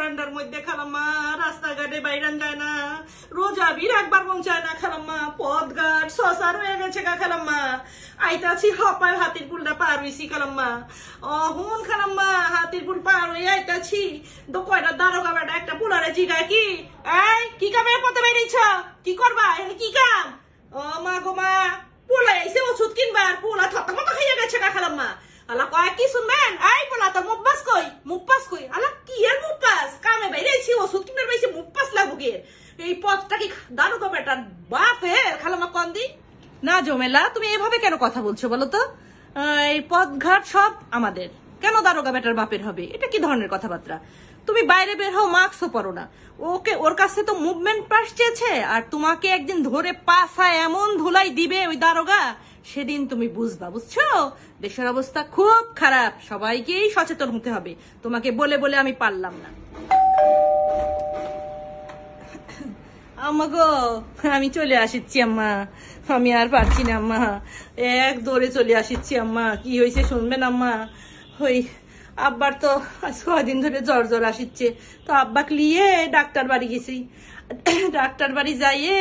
বারান্দার মধ্যে খালাম্মা রাস্তাঘাটে বাইরান যায় না রোজা ভিড় একবার পৌঁছায় না খালাম্মা ঘাট শশা হয়ে গেছে গা খালাম্মা আইতাছি হপায় হাতির পুলটা পার হইছি খালাম্মা অহন খালাম্মা হাতির পুল পার হয়ে আইতাছি দো কয়টা দারোগা বেটা একটা পুলারে জিগায় কি এই কি কামে পথে বেরিয়েছ কি করবা এখানে কি কাম ও মা গো মা পোলা এসে ওষুধ কিনবার পোলা থতা মতো খাইয়া গেছে গা খালাম্মা আলা কয় কি শুনবেন এই পোলা তোর মুখ বাস কই মুখ বাস কই আলা ওষুধ কিনার মুখ এই পথটা কি তো খালামা কন্দি না জমেলা তুমি এভাবে কেন কথা বলছো বলো তো এই পথঘাট সব আমাদের কেন দারোগা বেটার বাপের হবে এটা কি ধরনের কথাবার্তা তুমি বাইরে বের হও মাস্কও পরো না ওকে ওর কাছে তো মুভমেন্ট পাস চেয়েছে আর তোমাকে একদিন ধরে পাসায় এমন ধুলাই দিবে ওই দারোগা সেদিন তুমি বুঝবা বুঝছো দেশের অবস্থা খুব খারাপ সবাইকেই সচেতন হতে হবে তোমাকে বলে বলে আমি পারলাম না আম্মা গো আমি চলে আসিচ্ছি আম্মা আমি আর পারছি না আম্মা এক দৌড়ে চলে আসিচ্ছি আম্মা কি হয়েছে শুনবেন আম্মা হই আব্বার তো কদিন ধরে জ্বর জ্বর আসিচ্ছে তো আব্বা লিয়ে ডাক্তার বাড়ি গেছি ডাক্তার বাড়ি যাইয়ে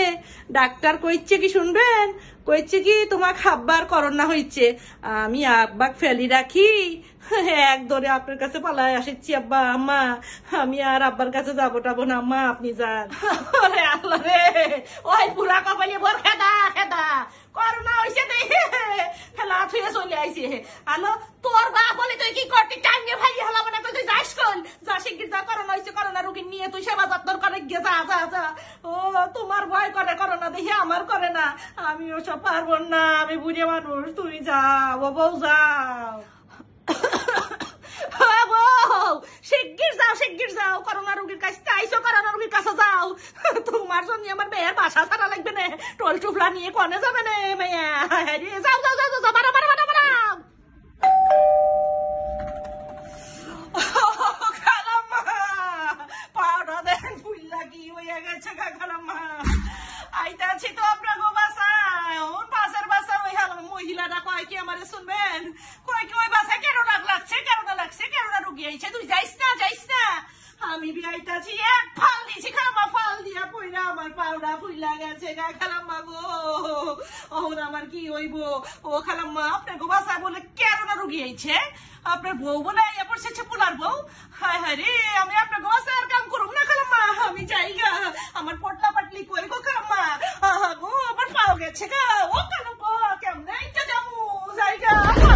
ডাক্তার কইছে কি শুনবেন কইছে কি তোমার খাবার করোনা হইছে আমি আব্বাক ফেলি রাখি এক দরে আপনার কাছে পালায় আসিছি আব্বা আম্মা আমি আর আব্বার কাছে যাবো টাবো না আম্মা আপনি যান ওই পুরা কপালি ভোর খেদা খেদা করোনা হয়েছে দেখে ফেলা থুয়ে চলে আইছে আলো তোর বলে তুই কি করতি টাঙ্গে ভাইয়ে হলাম না তুই যাস কল যা শিগগির যা করোনা হয়েছে করোনা রুগী নিয়ে তুই সেবা যত্ন করে গিয়ে যা যা যা ও তোমার ভয় করে করোনা দেখে আমার করে না আমি ওসব পারবো না আমি বুড়ে মানুষ তুমি যাও ও বউ যাও শিগগির যাও কাছে আইসো করোনা রুগীর কাছে যাও তোমার জন্য আমার মেয়ের বাসা ছাড়া লাগবে না টোল টুফলা নিয়ে কনে যাবে না মেয়ে হ্যাঁ, যাও যাও যাও যাও বারো বারো কয় কি ওই বাসায় কেরোনা লাগছে কেরোনা লাগছে কেরোনা রুগী আইছে তুই যাইস না যাইস না আমি বিয়াইতাছি এক ফাল দিছি খারামা ফাল দিয়া পইরা আমার পাউডা ফুইলা গেছে গা খারাম্মা গো ওহন আমার কি হইব ও খারাম্মা আপনার গো বাসা বলে কেরোনা রুগী আইছে আপনার বউ বলে আইয়া পড়ছে পুলার বউ হায় হায় রে আমি আপনার গো আর কাম করুম না খারাম্মা আমি যাই গা আমার পটলা পাটলি করে গো খারাম্মা গো আমার পাও গেছে গা ও কেন কেমন এইটা যাবো যাই গা